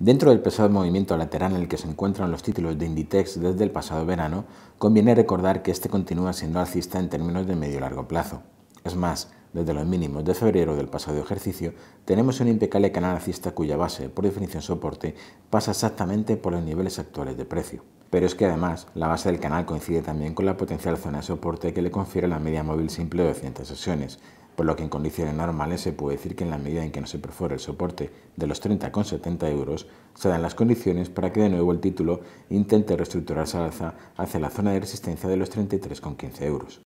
Dentro del pesado movimiento lateral en el que se encuentran los títulos de Inditex desde el pasado verano, conviene recordar que este continúa siendo alcista en términos de medio-largo plazo. Es más, desde los mínimos de febrero del pasado ejercicio, tenemos un impecable canal alcista cuya base, por definición soporte, pasa exactamente por los niveles actuales de precio. Pero es que además, la base del canal coincide también con la potencial zona de soporte que le confiere la media móvil simple de 200 sesiones, por lo que en condiciones normales se puede decir que en la medida en que no se perfore el soporte de los 30,70 euros, se dan las condiciones para que de nuevo el título intente reestructurarse su alza hacia la zona de resistencia de los 33,15 euros.